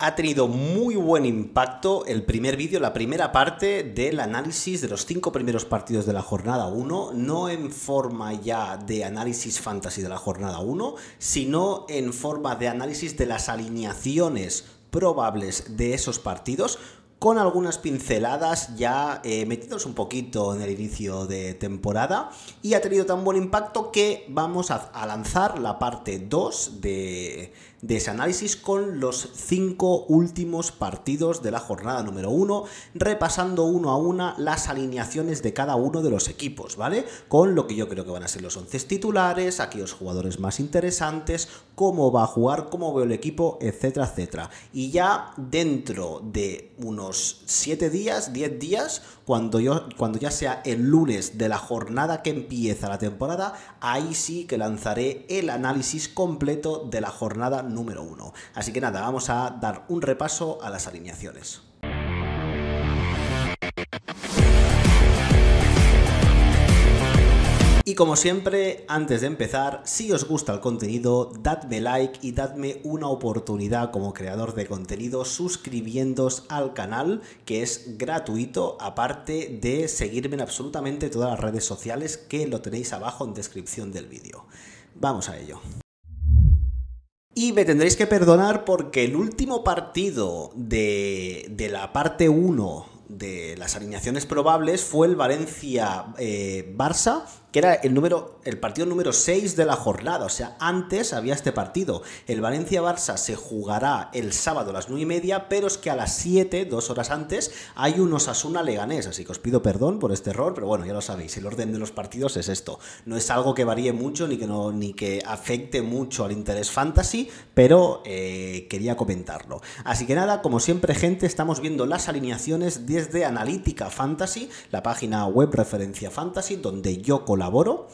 ha tenido muy buen impacto el primer vídeo, la primera parte del análisis de los cinco primeros partidos de la jornada 1, no en forma ya de análisis fantasy de la jornada 1, sino en forma de análisis de las alineaciones probables de esos partidos, con algunas pinceladas ya eh, metidos un poquito en el inicio de temporada y ha tenido tan buen impacto que vamos a lanzar la parte 2 de de ese análisis con los cinco últimos partidos de la jornada número uno, repasando uno a una las alineaciones de cada uno de los equipos, ¿vale? Con lo que yo creo que van a ser los 11 titulares, aquí los jugadores más interesantes, cómo va a jugar, cómo veo el equipo, etcétera, etcétera. Y ya dentro de unos 7 días, 10 días, cuando, yo, cuando ya sea el lunes de la jornada que empieza la temporada, ahí sí que lanzaré el análisis completo de la jornada número uno. Así que nada, vamos a dar un repaso a las alineaciones. Y como siempre, antes de empezar, si os gusta el contenido, dadme like y dadme una oportunidad como creador de contenido suscribiéndoos al canal, que es gratuito, aparte de seguirme en absolutamente todas las redes sociales que lo tenéis abajo en descripción del vídeo. Vamos a ello. Y me tendréis que perdonar porque el último partido de, de la parte 1 de las alineaciones probables fue el Valencia-Barça. Eh, que era el número el partido número 6 de la jornada, o sea, antes había este partido. El Valencia-Barça se jugará el sábado a las 9 y media, pero es que a las 7, dos horas antes, hay un Osasuna-Leganés, así que os pido perdón por este error, pero bueno, ya lo sabéis, el orden de los partidos es esto. No es algo que varíe mucho ni que, no, ni que afecte mucho al interés fantasy, pero eh, quería comentarlo. Así que nada, como siempre gente, estamos viendo las alineaciones desde Analítica Fantasy, la página web referencia fantasy, donde yo coloco laboro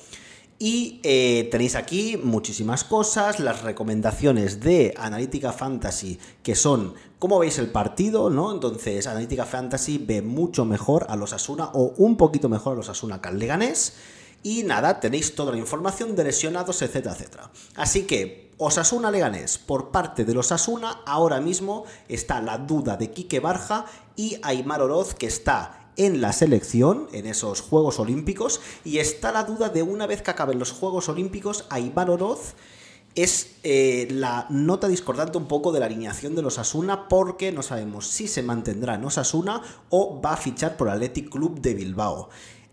Y eh, tenéis aquí muchísimas cosas, las recomendaciones de Analítica Fantasy, que son cómo veis el partido, ¿no? Entonces, Analítica Fantasy ve mucho mejor a los Asuna o un poquito mejor a los Asuna que Leganés. Y nada, tenéis toda la información de lesionados, etcétera, etcétera. Así que, asuna Leganés, por parte de los Asuna, ahora mismo está la duda de Quique Barja y Aymar Oroz, que está en la selección, en esos Juegos Olímpicos, y está la duda de una vez que acaben los Juegos Olímpicos, a Iván Oroz es eh, la nota discordante un poco de la alineación de los Asuna porque no sabemos si se mantendrá en Osasuna o va a fichar por Athletic Club de Bilbao.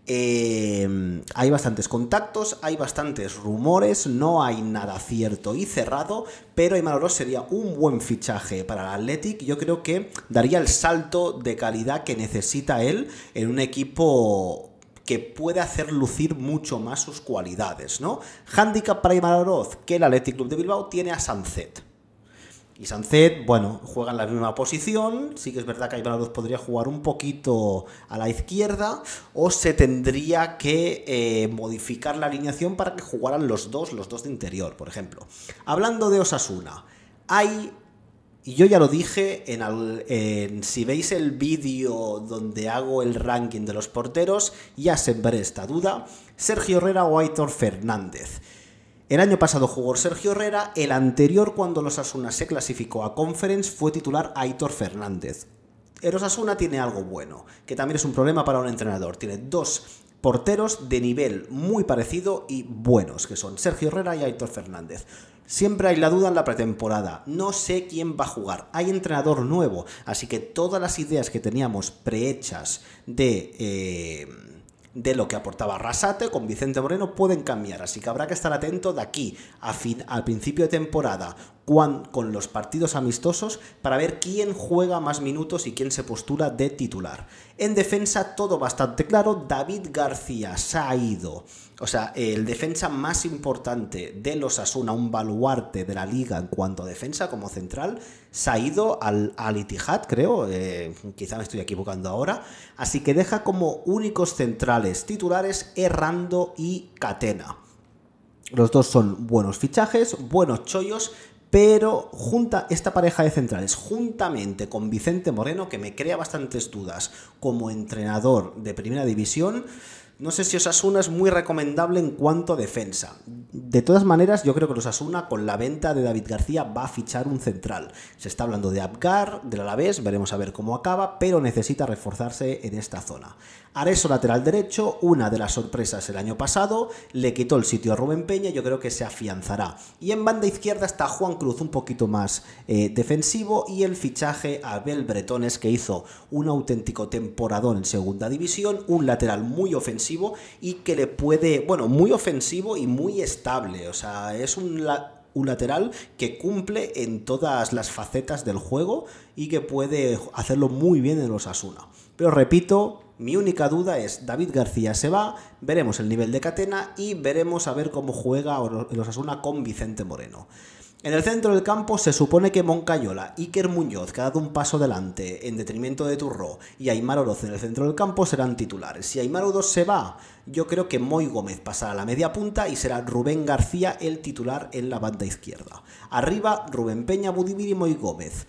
Em, hay bastantes contactos, hay bastantes rumores, no hay nada cierto y cerrado, pero Oroz sería un buen fichaje para el Athletic. Yo creo que daría el salto de calidad que necesita él en un equipo que puede hacer lucir mucho más sus cualidades, ¿no? Handicap para Oroz, que el Athletic Club de Bilbao tiene a Sunset. Y Sancet, bueno, juega en la misma posición. Sí que es verdad que 2 podría jugar un poquito a la izquierda o se tendría que eh, modificar la alineación para que jugaran los dos, los dos de interior, por ejemplo. Hablando de Osasuna, hay y yo ya lo dije en, si veis el vídeo donde hago el ranking de los porteros, ya sembré esta duda. Sergio Herrera o Aitor Fernández. El año pasado jugó Sergio Herrera, el anterior cuando los Asuna se clasificó a Conference fue titular Aitor Fernández. El Asuna tiene algo bueno, que también es un problema para un entrenador. Tiene dos porteros de nivel muy parecido y buenos, que son Sergio Herrera y Aitor Fernández. Siempre hay la duda en la pretemporada, no sé quién va a jugar, hay entrenador nuevo, así que todas las ideas que teníamos prehechas de... Eh, de lo que aportaba Rasate con Vicente Moreno pueden cambiar, así que habrá que estar atento de aquí a fin, al principio de temporada con los partidos amistosos para ver quién juega más minutos y quién se postula de titular. En defensa, todo bastante claro. David García se ha ido. O sea, el defensa más importante de los Asuna, un baluarte de la liga en cuanto a defensa como central, se ha ido al, al Itihad, creo. Eh, quizá me estoy equivocando ahora. Así que deja como únicos centrales titulares Errando y Catena. Los dos son buenos fichajes, buenos chollos, pero junta esta pareja de centrales, juntamente con Vicente Moreno, que me crea bastantes dudas como entrenador de primera división, no sé si Osasuna es muy recomendable en cuanto a defensa. De todas maneras, yo creo que Osasuna con la venta de David García va a fichar un central. Se está hablando de Abgar, del Alavés, veremos a ver cómo acaba, pero necesita reforzarse en esta zona. Areso lateral derecho, una de las sorpresas el año pasado, le quitó el sitio a Rubén Peña, yo creo que se afianzará. Y en banda izquierda está Juan Cruz un poquito más eh, defensivo y el fichaje a Abel Bretones que hizo un auténtico temporadón en segunda división, un lateral muy ofensivo y que le puede, bueno, muy ofensivo y muy estable, o sea, es un... un lateral que cumple en todas las facetas del juego y que puede hacerlo muy bien en los Asuna. Pero repito, mi única duda es, David García se va, veremos el nivel de Catena y veremos a ver cómo juega los Asuna con Vicente Moreno. En el centro del campo se supone que Moncayola, Iker Muñoz, que ha dado un paso adelante en detrimento de Turro, y Aymar Oroz en el centro del campo serán titulares. Si Aymar Oroz se va, yo creo que Moy Gómez pasará a la media punta y será Rubén García el titular en la banda izquierda. Arriba, Rubén Peña, Budimir y Moy Gómez.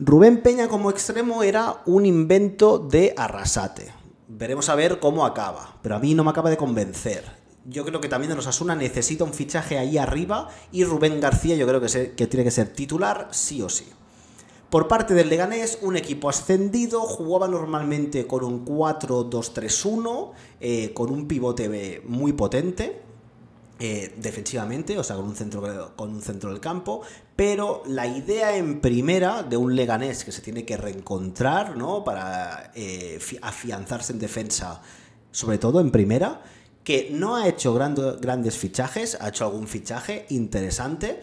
Rubén Peña como extremo era un invento de arrasate. Veremos a ver cómo acaba, pero a mí no me acaba de convencer. Yo creo que también de los Asuna necesita un fichaje ahí arriba y Rubén García yo creo que, tiene que ser titular sí o sí. Por parte del Leganés, un equipo ascendido, jugaba normalmente con un 4-2-3-1, eh, con un pivote muy potente. Eh, defensivamente, o sea, con un, centro, con un centro del campo, pero la idea en primera de un Leganés que se tiene que reencontrar, ¿no? Para eh, afianzarse en defensa, sobre todo en primera, que no ha hecho grandes fichajes, ha hecho algún fichaje interesante,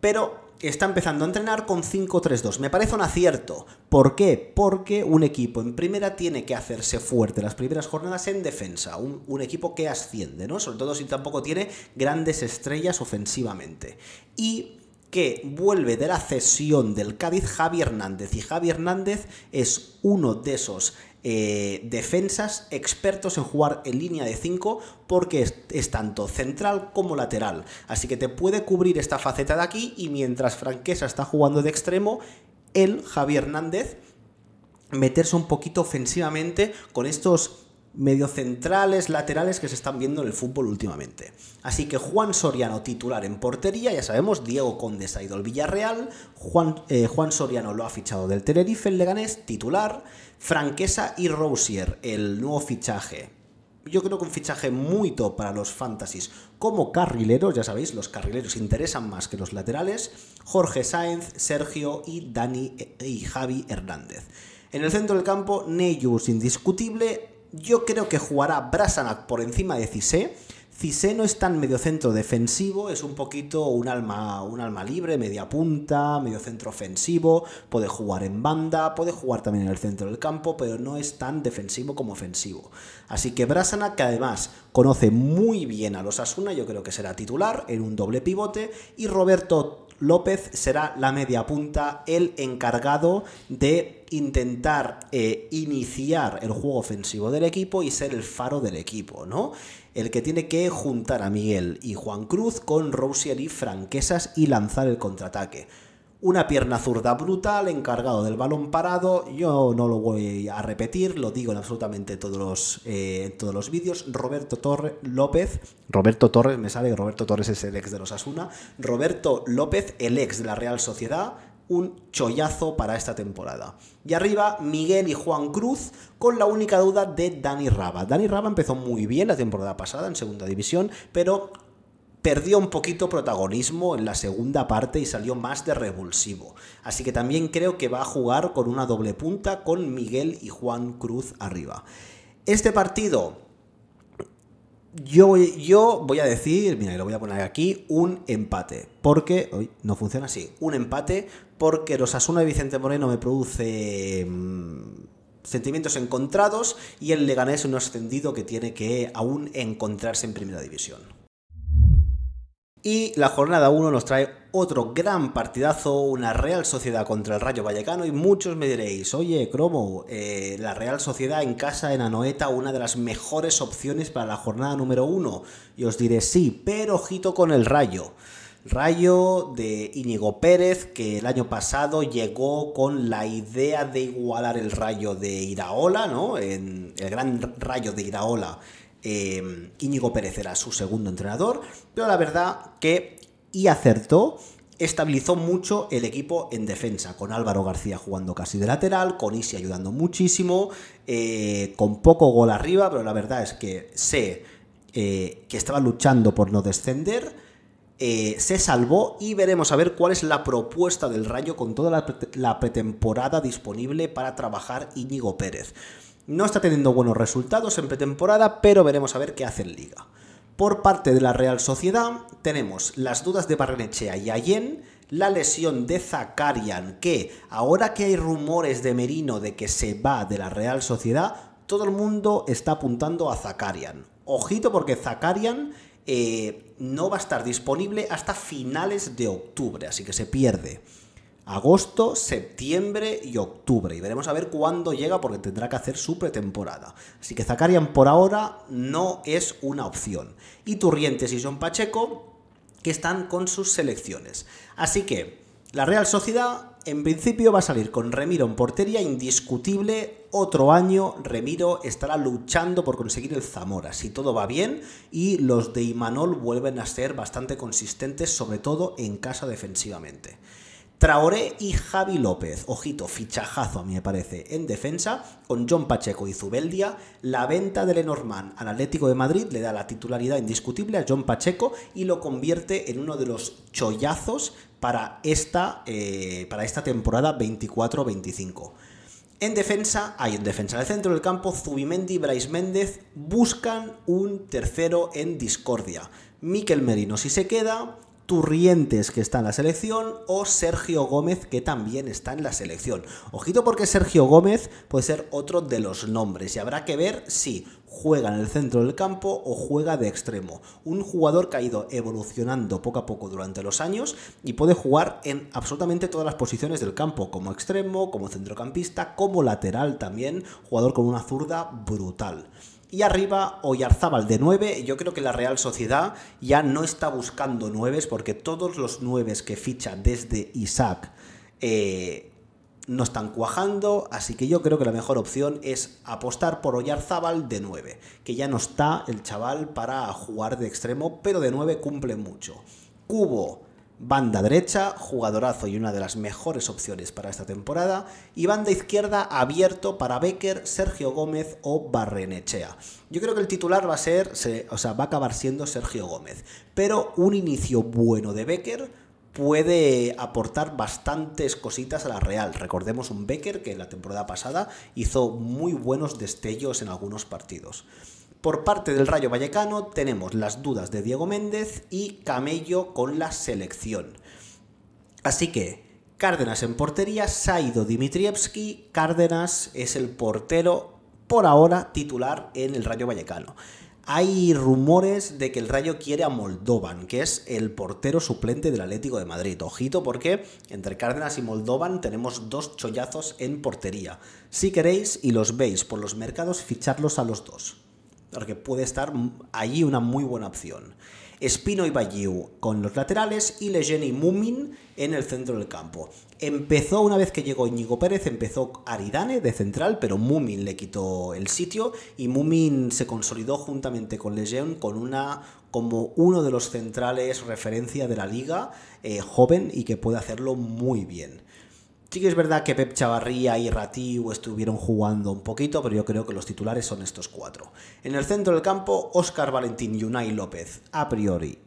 pero está empezando a entrenar con 5-3-2. Me parece un acierto. ¿Por qué? Porque un equipo en primera tiene que hacerse fuerte las primeras jornadas en defensa. Un, equipo que asciende, ¿no? Sobre todo si tampoco tiene grandes estrellas ofensivamente. Y que vuelve de la cesión del Cádiz Javi Hernández. Y Javi Hernández es uno de esos eh, defensas expertos en jugar en línea de 5 porque es, tanto central como lateral. Así que te puede cubrir esta faceta de aquí y mientras Franquesa está jugando de extremo, él, Javier Hernández, meterse un poquito ofensivamente con estos medio centrales, laterales que se están viendo en el fútbol últimamente. Así que Juan Soriano titular en portería, ya sabemos, Diego Conde se ha ido al Villarreal, Juan, eh, Juan Soriano lo ha fichado del Tenerife, el Leganés, titular, Franquesa y Rousier, el nuevo fichaje. Yo creo que un fichaje muy top para los fantasies como carrileros, ya sabéis, los carrileros interesan más que los laterales, Jorge Sáenz, Sergio y Dani e, y Javi Hernández. En el centro del campo, Neyus indiscutible, yo creo que jugará Brasanac por encima de Cissé. Cissé no es tan medio centro defensivo, es un poquito un alma, un alma libre, media punta, medio centro ofensivo, puede jugar en banda, puede jugar también en el centro del campo, pero no es tan defensivo como ofensivo. Así que Brasana, que además conoce muy bien a los Asuna, yo creo que será titular en un doble pivote, y Roberto López será la media punta, el encargado de intentar eh, iniciar el juego ofensivo del equipo y ser el faro del equipo, ¿no? El que tiene que juntar a Miguel y Juan Cruz con Rosier y Franquesas y lanzar el contraataque una pierna zurda brutal, encargado del balón parado. Yo no lo voy a repetir, lo digo en absolutamente todos los, eh, todos los vídeos. Roberto Torres López, Roberto Torres, me sale que Roberto Torres es el ex de los Asuna. Roberto López, el ex de la Real Sociedad, un chollazo para esta temporada. Y arriba, Miguel y Juan Cruz, con la única duda de Dani Raba. Dani Raba empezó muy bien la temporada pasada en segunda división, pero perdió un poquito protagonismo en la segunda parte y salió más de revulsivo. Así que también creo que va a jugar con una doble punta con Miguel y Juan Cruz arriba. Este partido, yo, yo voy a decir, mira, lo voy a poner aquí, un empate. Porque, hoy no funciona así, un empate porque los Asuna de Vicente Moreno me produce... Mm, sentimientos encontrados y el Leganés un ascendido que tiene que aún encontrarse en primera división. Y la jornada 1 nos trae otro gran partidazo, una Real Sociedad contra el Rayo Vallecano y muchos me diréis, oye, Cromo, eh, la Real Sociedad en casa, en Anoeta, una de las mejores opciones para la jornada número 1. Y os diré, sí, pero ojito con el Rayo. Rayo de Íñigo Pérez, que el año pasado llegó con la idea de igualar el rayo de Iraola, ¿no? En el gran rayo de Iraola Em, Íñigo Pérez era su segundo entrenador, pero la verdad que y acertó estabilizó mucho el equipo en defensa, con Álvaro García jugando casi de lateral, con Isi ayudando muchísimo, eh, con poco gol arriba, pero la verdad es que sé eh, que estaba luchando por no descender, eh, se salvó y veremos a ver cuál es la propuesta del Rayo con toda la, la pretemporada disponible para trabajar Íñigo Pérez. No está teniendo buenos resultados en pretemporada, pero veremos a ver qué hace en liga. Por parte de la Real Sociedad tenemos las dudas de Barrenechea y Allen, la lesión de Zakarian, que ahora que hay rumores de Merino de que se va de la Real Sociedad, todo el mundo está apuntando a Zakarian. Ojito porque Zakarian eh, no va a estar disponible hasta finales de octubre, así que se pierde agosto, septiembre y octubre. Y veremos a ver cuándo llega porque tendrá que hacer su pretemporada. Así que Zakarian por ahora no es una opción. Y Turrientes y John Pacheco que están con sus selecciones. Así que la Real Sociedad en principio va a salir con Remiro en portería indiscutible. Otro año Remiro estará luchando por conseguir el Zamora, si todo va bien y los de Imanol vuelven a ser bastante consistentes, sobre todo en casa defensivamente. Traoré y Javi López, ojito, fichajazo a mí me parece, en defensa, con John Pacheco y Zubeldia, la venta de Lenormand al Atlético de Madrid le da la titularidad indiscutible a John Pacheco y lo convierte en uno de los chollazos para esta, eh, para esta temporada 24-25. En defensa, hay en defensa, del centro del campo, Zubimendi y Brais Méndez buscan un tercero en discordia. Miquel Merino si se queda, Turrientes, que está en la selección, o Sergio Gómez, que también está en la selección. Ojito porque Sergio Gómez puede ser otro de los nombres y habrá que ver si juega en el centro del campo o juega de extremo. Un jugador que ha ido evolucionando poco a poco durante los años y puede jugar en absolutamente todas las posiciones del campo, como extremo, como centrocampista, como lateral también, jugador con una zurda brutal. Y arriba, Oyarzábal de 9. Yo creo que la Real Sociedad ya no está buscando 9 porque todos los 9 que ficha desde Isaac eh, no están cuajando. Así que yo creo que la mejor opción es apostar por Oyarzábal de 9, que ya no está el chaval para jugar de extremo, pero de 9 cumple mucho. Cubo Banda derecha, jugadorazo y una de las mejores opciones para esta temporada. Y banda izquierda, abierto para Becker, Sergio Gómez o Barrenechea. Yo creo que el titular va a ser, o va a acabar siendo Sergio Gómez. Pero un inicio bueno de Becker puede aportar bastantes cositas a la Real. Recordemos un Becker que en la temporada pasada hizo muy buenos destellos en algunos partidos. Por parte del Rayo Vallecano tenemos las dudas de Diego Méndez y Camello con la selección. Así que Cárdenas en portería, Saido Dimitrievski, Cárdenas es el portero por ahora titular en el Rayo Vallecano. Hay rumores de que el Rayo quiere a Moldovan, que es el portero suplente del Atlético de Madrid. Ojito porque entre Cárdenas y Moldovan tenemos dos chollazos en portería. Si queréis y los veis por los mercados, ficharlos a los dos porque puede estar allí una muy buena opción. Espino y Bayeu con los laterales y Lejeune y Mumin en el centro del campo. Empezó una vez que llegó Íñigo Pérez, empezó Aridane de central, pero Mumin le quitó el sitio y Mumin se consolidó juntamente con Lejeune con como uno de los centrales referencia de la liga, eh, joven y que puede hacerlo muy bien. Sí que es verdad que Pep Chavarría y Ratiu estuvieron jugando un poquito, pero yo creo que los titulares son estos cuatro. En el centro del campo, Óscar Valentín y Unai López, a priori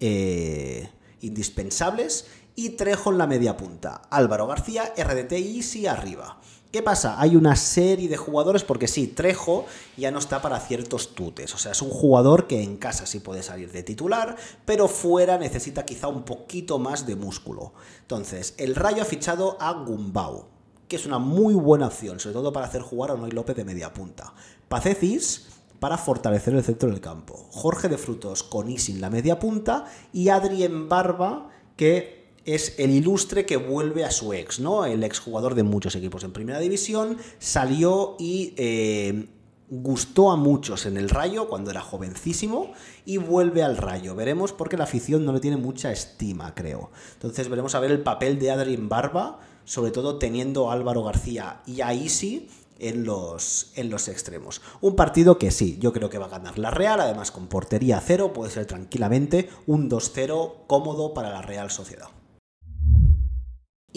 eh, indispensables, y Trejo en la media punta, Álvaro García, RDT y Isi arriba. ¿Qué pasa? Hay una serie de jugadores, porque sí, Trejo ya no está para ciertos tutes. O sea, es un jugador que en casa sí puede salir de titular, pero fuera necesita quizá un poquito más de músculo. Entonces, el Rayo ha fichado a Gumbau, que es una muy buena opción, sobre todo para hacer jugar a Noy López de media punta. Pacecis para fortalecer el centro del campo. Jorge de Frutos con Isin la media punta y Adrien Barba que es el ilustre que vuelve a su ex, ¿no? El jugador de muchos equipos en primera división, salió y eh, gustó a muchos en el Rayo cuando era jovencísimo y vuelve al Rayo. Veremos porque la afición no le tiene mucha estima, creo. Entonces veremos a ver el papel de Adrien Barba, sobre todo teniendo a Álvaro García y a Isi en los, en los extremos. Un partido que sí, yo creo que va a ganar la Real, además con portería cero, puede ser tranquilamente un 2-0 cómodo para la Real Sociedad.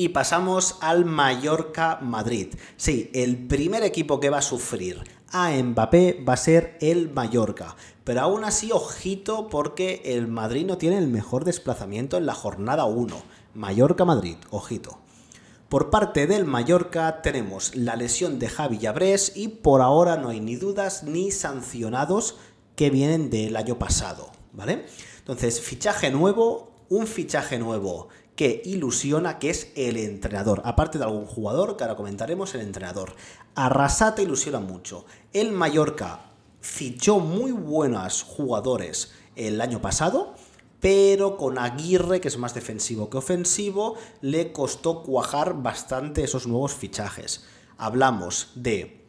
Y pasamos al Mallorca-Madrid. Sí, el primer equipo que va a sufrir a Mbappé va a ser el Mallorca. Pero aún así, ojito, porque el Madrid no tiene el mejor desplazamiento en la jornada 1. Mallorca-Madrid, ojito. Por parte del Mallorca tenemos la lesión de Javi Llabrés y por ahora no hay ni dudas ni sancionados que vienen del año pasado, ¿vale? Entonces, fichaje nuevo, un fichaje nuevo que ilusiona, que es el entrenador. Aparte de algún jugador, que ahora comentaremos, el entrenador. Arrasate ilusiona mucho. El Mallorca fichó muy buenos jugadores el año pasado, pero con Aguirre, que es más defensivo que ofensivo, le costó cuajar bastante esos nuevos fichajes. Hablamos de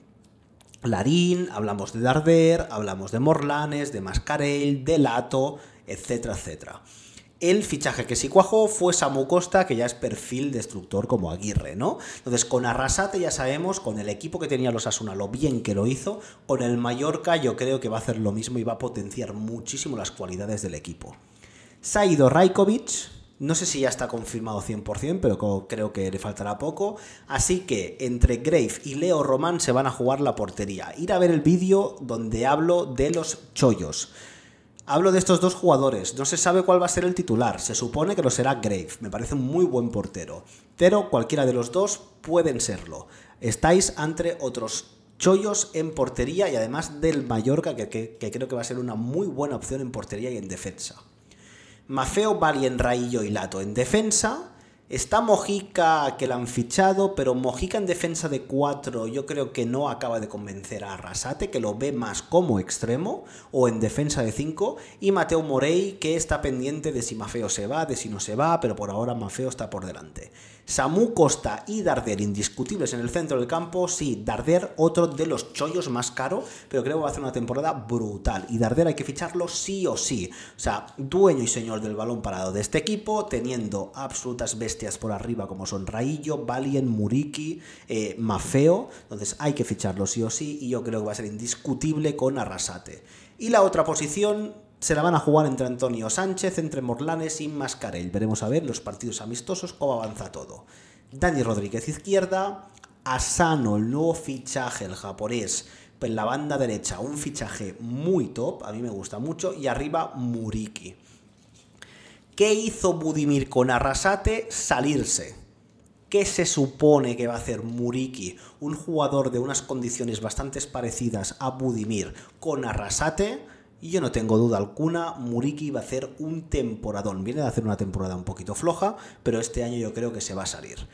Larín, hablamos de Darder, hablamos de Morlanes, de Mascarell, de Lato, etcétera, etcétera el fichaje que sí cuajó fue Samu Costa, que ya es perfil destructor como Aguirre, ¿no? Entonces, con Arrasate ya sabemos, con el equipo que tenía los Asuna, lo bien que lo hizo, con el Mallorca yo creo que va a hacer lo mismo y va a potenciar muchísimo las cualidades del equipo. Se ha ido no sé si ya está confirmado 100%, pero creo que le faltará poco. Así que entre Grave y Leo Román se van a jugar la portería. Ir a ver el vídeo donde hablo de los chollos. Hablo de estos dos jugadores. No se sabe cuál va a ser el titular. Se supone que lo será Grave. Me parece un muy buen portero. Pero cualquiera de los dos pueden serlo. Estáis entre otros chollos en portería y además del Mallorca, que, creo que va a ser una muy buena opción en portería y en defensa. Mafeo, valle Raillo y Lato en defensa. Está Mojica, que la han fichado, pero Mojica en defensa de 4 yo creo que no acaba de convencer a Arrasate, que lo ve más como extremo, o en defensa de 5, y Mateo Morey, que está pendiente de si Mafeo se va, de si no se va, pero por ahora Mafeo está por delante. Samu Costa y Darder, indiscutibles en el centro del campo. Sí, Darder, otro de los chollos más caro, pero creo que va a hacer una temporada brutal. Y Darder hay que ficharlo sí o sí. O sea, dueño y señor del balón parado de este equipo, teniendo absolutas bestias por arriba como son Raillo, Valien, Muriki, eh, Mafeo. Entonces hay que ficharlo sí o sí y yo creo que va a ser indiscutible con Arrasate. Y la otra posición, se la van a jugar entre Antonio Sánchez, entre Morlanes y Mascarell. Veremos a ver los partidos amistosos cómo avanza todo. Dani Rodríguez izquierda, Asano, el nuevo fichaje, el japonés, en la banda derecha, un fichaje muy top, a mí me gusta mucho, y arriba Muriki. ¿Qué hizo Budimir con Arrasate? Salirse. ¿Qué se supone que va a hacer Muriki, un jugador de unas condiciones bastante parecidas a Budimir, con Arrasate? Y yo no tengo duda alguna, Muriki va a hacer un temporadón. Viene de hacer una temporada un poquito floja, pero este año yo creo que se va a salir.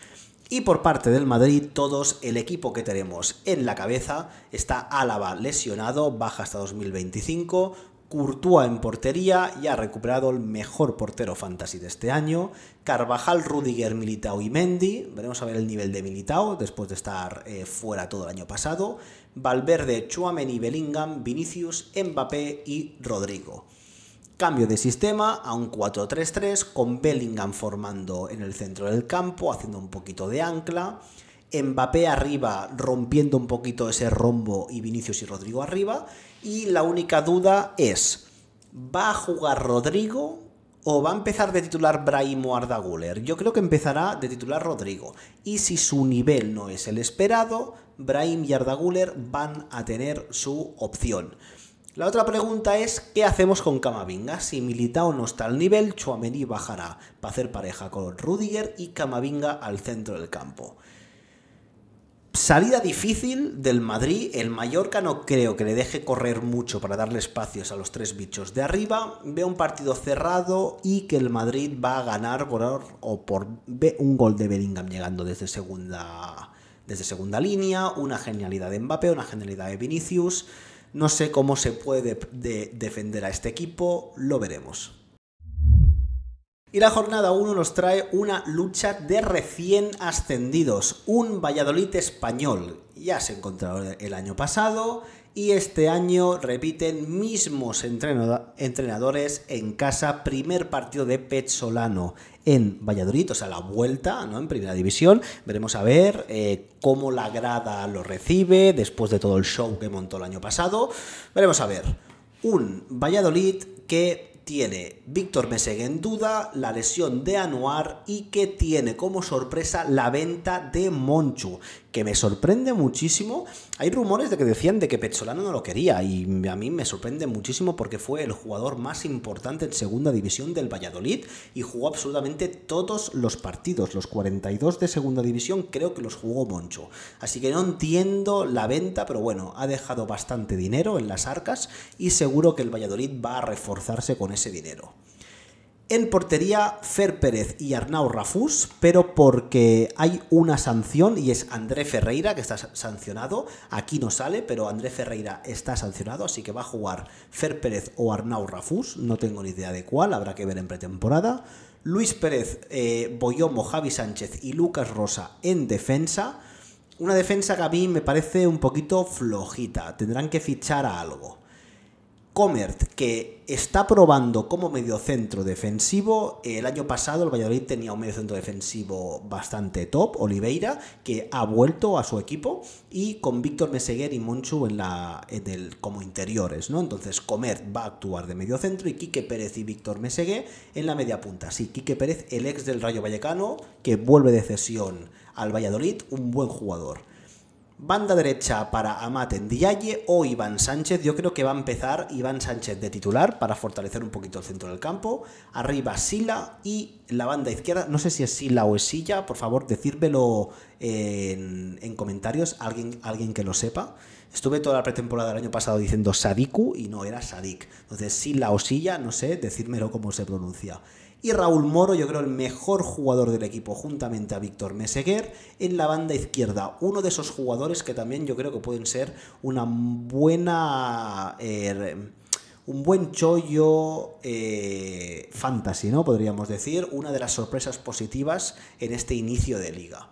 Y por parte del Madrid, todos el equipo que tenemos en la cabeza está Álava lesionado, baja hasta 2025, Courtois en portería y ha recuperado el mejor portero fantasy de este año. Carvajal, Rudiger, Militao y Mendy. Veremos a ver el nivel de Militao después de estar eh, fuera todo el año pasado. Valverde, y Bellingham, Vinicius, Mbappé y Rodrigo. Cambio de sistema a un 4-3-3 con Bellingham formando en el centro del campo, haciendo un poquito de ancla. Mbappé arriba rompiendo un poquito ese rombo y Vinicius y Rodrigo arriba y la única duda es, ¿va a jugar Rodrigo o va a empezar de titular Brahim o Arda Yo creo que empezará de titular Rodrigo. Y si su nivel no es el esperado, Brahim y Arda van a tener su opción. La otra pregunta es, ¿qué hacemos con Camavinga? Si Militao no está al nivel, Chuamení bajará para hacer pareja con Rudiger y Camavinga al centro del campo. Salida difícil del Madrid. El Mallorca no creo que le deje correr mucho para darle espacios a los tres bichos de arriba. Veo un partido cerrado y que el Madrid va a ganar por, o por un gol de Bellingham llegando desde segunda, desde segunda línea, una genialidad de Mbappé, una genialidad de Vinicius. No sé cómo se puede defender a este equipo, lo veremos. Y la jornada 1 nos trae una lucha de recién ascendidos, un Valladolid español. Ya se encontró el año pasado y este año repiten mismos entrenadores en casa, primer partido de Petzolano en Valladolid, o sea, la vuelta ¿no? en primera división. Veremos a ver eh, cómo la grada lo recibe después de todo el show que montó el año pasado. Veremos a ver. Un Valladolid que tiene Víctor Meseg en duda, la lesión de Anuar y que tiene como sorpresa la venta de Moncho, que me sorprende muchísimo. Hay rumores de que decían de que Pezzolano no lo quería y a mí me sorprende muchísimo porque fue el jugador más importante en segunda división del Valladolid y jugó absolutamente todos los partidos, los 42 de segunda división creo que los jugó Moncho. Así que no entiendo la venta, pero bueno, ha dejado bastante dinero en las arcas y seguro que el Valladolid va a reforzarse con ese dinero. En portería, Fer Pérez y Arnau Rafus, pero porque hay una sanción y es André Ferreira que está sancionado. Aquí no sale, pero André Ferreira está sancionado, así que va a jugar Fer Pérez o Arnau Rafus. No tengo ni idea de cuál, habrá que ver en pretemporada. Luis Pérez, eh, Boyomo, Javi Sánchez y Lucas Rosa en defensa. Una defensa que a mí me parece un poquito flojita. Tendrán que fichar a algo. Comert, que está probando como mediocentro defensivo. El año pasado el Valladolid tenía un mediocentro defensivo bastante top, Oliveira, que ha vuelto a su equipo y con Víctor Meseguer y Monchu en la, en el, como interiores, ¿no? Entonces Comert va a actuar de mediocentro y Quique Pérez y Víctor Meseguer en la media punta. Sí, Quique Pérez, el ex del Rayo Vallecano, que vuelve de cesión al Valladolid, un buen jugador. Banda derecha para Amat Diaye o Iván Sánchez. Yo creo que va a empezar Iván Sánchez de titular para fortalecer un poquito el centro del campo. Arriba Sila y la banda izquierda. No sé si es Sila o es Silla. Por favor, decírmelo en, comentarios. alguien que lo sepa. Estuve toda la pretemporada del año pasado diciendo Sadiku y no era Sadik. Entonces, si la osilla, no sé, decírmelo cómo se pronuncia. Y Raúl Moro, yo creo el mejor jugador del equipo, juntamente a Víctor Meseguer, en la banda izquierda. Uno de esos jugadores que también yo creo que pueden ser una buena. Eh, un buen chollo eh, fantasy, ¿no? Podríamos decir, una de las sorpresas positivas en este inicio de liga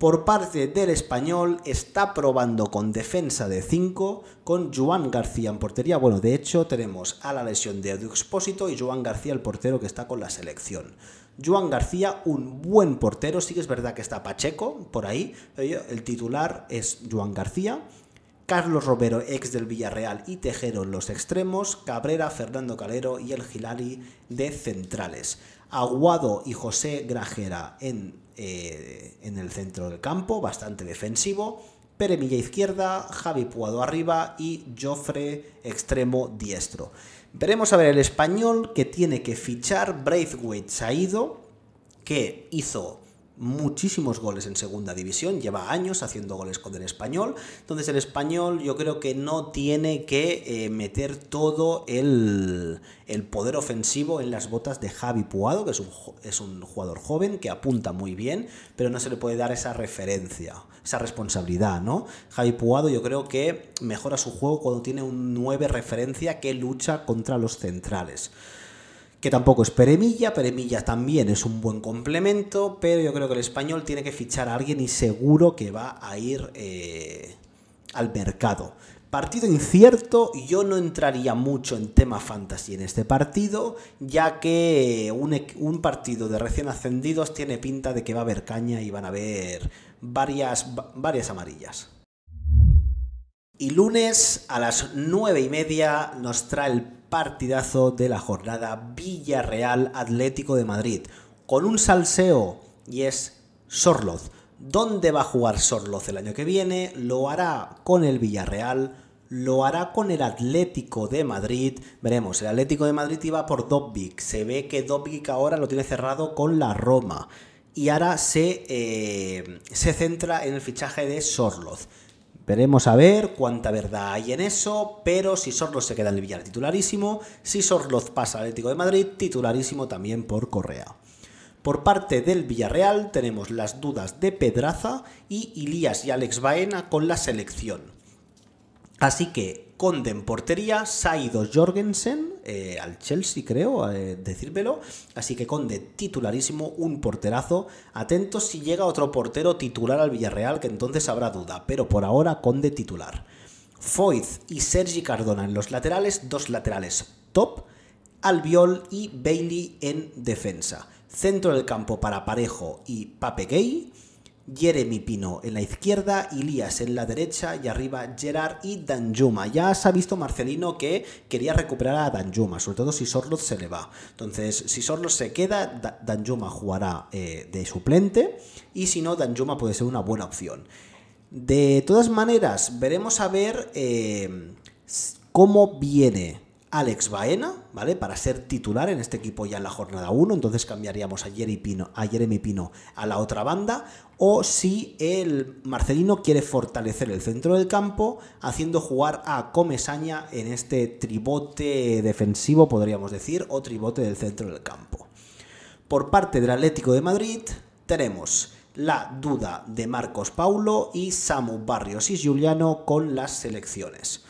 por parte del español está probando con defensa de 5 con Juan García en portería. Bueno, de hecho tenemos a la lesión de Edu Expósito y Juan García el portero que está con la selección. Juan García, un buen portero, sí que es verdad que está Pacheco por ahí, el titular es Juan García. Carlos Romero, ex del Villarreal, y Tejero en los extremos, Cabrera, Fernando Calero y el Gilari de centrales. Aguado y José Grajera en eh, en el centro del campo, bastante defensivo. Milla izquierda, Javi Puado arriba y Joffre extremo diestro. Veremos a ver el español que tiene que fichar. Braithwaite se ha ido, que hizo muchísimos goles en segunda división, lleva años haciendo goles con el español, entonces el español yo creo que no tiene que eh, meter todo el, poder ofensivo en las botas de Javi Puado, que es un, jugador joven que apunta muy bien, pero no se le puede dar esa referencia, esa responsabilidad, ¿no? Javi Puado yo creo que mejora su juego cuando tiene un 9 referencia que lucha contra los centrales que tampoco es Peremilla. Peremilla también es un buen complemento, pero yo creo que el español tiene que fichar a alguien y seguro que va a ir eh, al mercado. Partido incierto, yo no entraría mucho en tema fantasy en este partido, ya que un, partido de recién ascendidos tiene pinta de que va a haber caña y van a haber varias, varias amarillas. Y lunes a las nueve y media nos trae el partidazo de la jornada Villarreal Atlético de Madrid, con un salseo y es Sorloz. ¿Dónde va a jugar Sorloz el año que viene? Lo hará con el Villarreal, lo hará con el Atlético de Madrid. Veremos, el Atlético de Madrid iba por Dobbik. Se ve que Dobbik ahora lo tiene cerrado con la Roma. Y ahora se, eh, se centra en el fichaje de Sorloz. Veremos a ver cuánta verdad hay en eso, pero si Sorloz se queda en el Villar titularísimo, si Sorloz pasa al Atlético de Madrid, titularísimo también por Correa. Por parte del Villarreal tenemos las dudas de Pedraza y Ilías y Alex Baena con la selección. Así que Conde en portería, Saido Jorgensen, eh, al Chelsea creo, eh, decírmelo. Así que Conde titularísimo, un porterazo. Atentos si llega otro portero titular al Villarreal, que entonces habrá duda. Pero por ahora Conde titular. Foyth y Sergi Cardona en los laterales, dos laterales top. Albiol y Bailey en defensa. Centro del campo para Parejo y Pape Gay Jeremy Pino en la izquierda, Ilias en la derecha y arriba Gerard y Danjuma. Ya se ha visto Marcelino que quería recuperar a Danjuma, sobre todo si Sorloth se le va. Entonces, si Sorloth se queda, Danjuma jugará eh, de suplente y si no, Danjuma puede ser una buena opción. De todas maneras, veremos a ver eh, cómo viene Alex Baena, ¿vale? Para ser titular en este equipo ya en la jornada 1, entonces cambiaríamos a, Pino, a Jeremy Pino a la otra banda, o si el Marcelino quiere fortalecer el centro del campo, haciendo jugar a Comesaña en este tribote defensivo, podríamos decir, o tribote del centro del campo. Por parte del Atlético de Madrid tenemos la duda de Marcos Paulo y Samu Barrios y Juliano con las selecciones.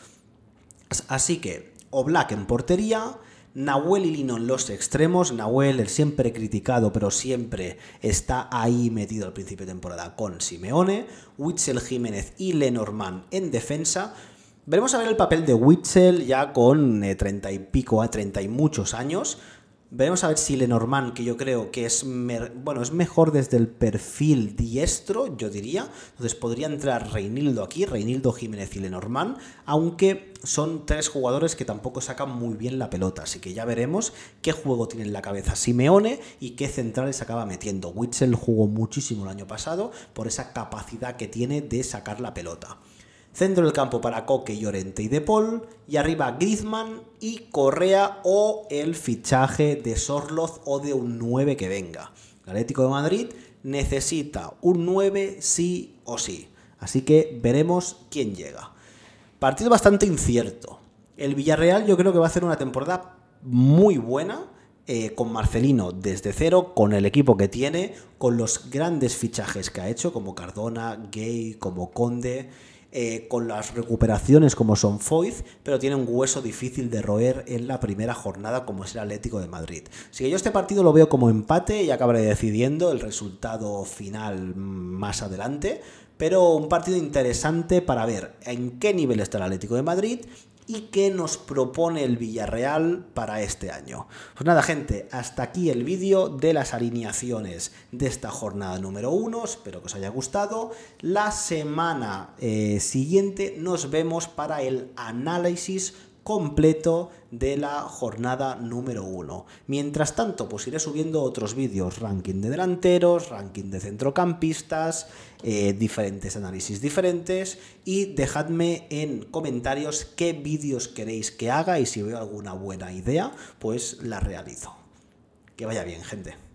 Así que Black en portería, Nahuel y Lino en los extremos. Nahuel, el siempre criticado, pero siempre está ahí metido al principio de temporada con Simeone. Witzel Jiménez y Lenormand en defensa. Veremos a ver el papel de Witzel ya con eh, treinta y pico a treinta y muchos años. Veremos a ver si Lenormand, que yo creo que es, bueno, es mejor desde el perfil diestro, yo diría. Entonces podría entrar Reinildo aquí, Reinildo Jiménez y Lenormand, aunque son tres jugadores que tampoco sacan muy bien la pelota. Así que ya veremos qué juego tiene en la cabeza Simeone y qué centrales acaba metiendo. Witzel jugó muchísimo el año pasado por esa capacidad que tiene de sacar la pelota. Centro del campo para Coque, Llorente y De Paul. Y arriba Griezmann y Correa o el fichaje de Sorloz o de un 9 que venga. Galético de Madrid necesita un 9 sí o sí. Así que veremos quién llega. Partido bastante incierto. El Villarreal yo creo que va a hacer una temporada muy buena. Eh, con Marcelino desde cero, con el equipo que tiene, con los grandes fichajes que ha hecho, como Cardona, Gay, como Conde. Eh, con las recuperaciones como son Foiz, pero tiene un hueso difícil de roer en la primera jornada como es el Atlético de Madrid. Así que yo este partido lo veo como empate y acabaré decidiendo el resultado final más adelante, pero un partido interesante para ver en qué nivel está el Atlético de Madrid y qué nos propone el Villarreal para este año. Pues nada gente, hasta aquí el vídeo de las alineaciones de esta jornada número 1, espero que os haya gustado. La semana eh, siguiente nos vemos para el análisis completo de la jornada número 1. Mientras tanto, pues iré subiendo otros vídeos, ranking de delanteros, ranking de centrocampistas, eh, diferentes análisis diferentes y dejadme en comentarios qué vídeos queréis que haga y si veo alguna buena idea, pues la realizo. Que vaya bien, gente.